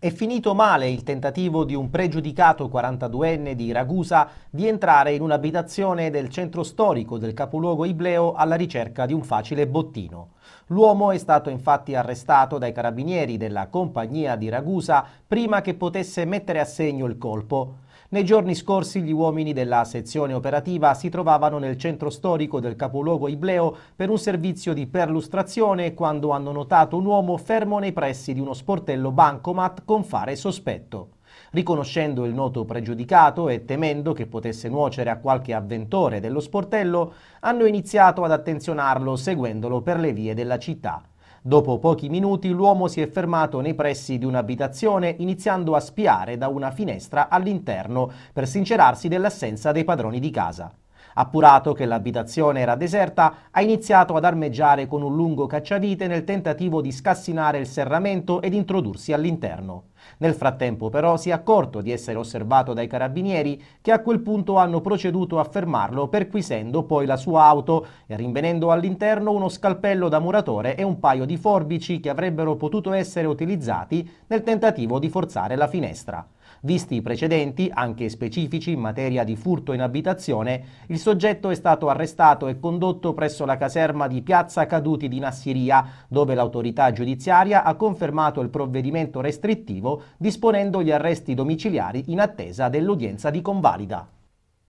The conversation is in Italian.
È finito male il tentativo di un pregiudicato 42enne di Ragusa di entrare in un'abitazione del centro storico del capoluogo Ibleo alla ricerca di un facile bottino. L'uomo è stato infatti arrestato dai carabinieri della compagnia di Ragusa prima che potesse mettere a segno il colpo. Nei giorni scorsi gli uomini della sezione operativa si trovavano nel centro storico del capoluogo Ibleo per un servizio di perlustrazione quando hanno notato un uomo fermo nei pressi di uno sportello bancomat con fare sospetto. Riconoscendo il noto pregiudicato e temendo che potesse nuocere a qualche avventore dello sportello, hanno iniziato ad attenzionarlo seguendolo per le vie della città. Dopo pochi minuti l'uomo si è fermato nei pressi di un'abitazione iniziando a spiare da una finestra all'interno per sincerarsi dell'assenza dei padroni di casa. Appurato che l'abitazione era deserta, ha iniziato ad armeggiare con un lungo cacciavite nel tentativo di scassinare il serramento ed introdursi all'interno. Nel frattempo però si è accorto di essere osservato dai carabinieri che a quel punto hanno proceduto a fermarlo perquisendo poi la sua auto e rinvenendo all'interno uno scalpello da muratore e un paio di forbici che avrebbero potuto essere utilizzati nel tentativo di forzare la finestra. Visti i precedenti, anche specifici in materia di furto in abitazione, il soggetto è stato arrestato e condotto presso la caserma di Piazza Caduti di Nassiria, dove l'autorità giudiziaria ha confermato il provvedimento restrittivo disponendo gli arresti domiciliari in attesa dell'udienza di convalida.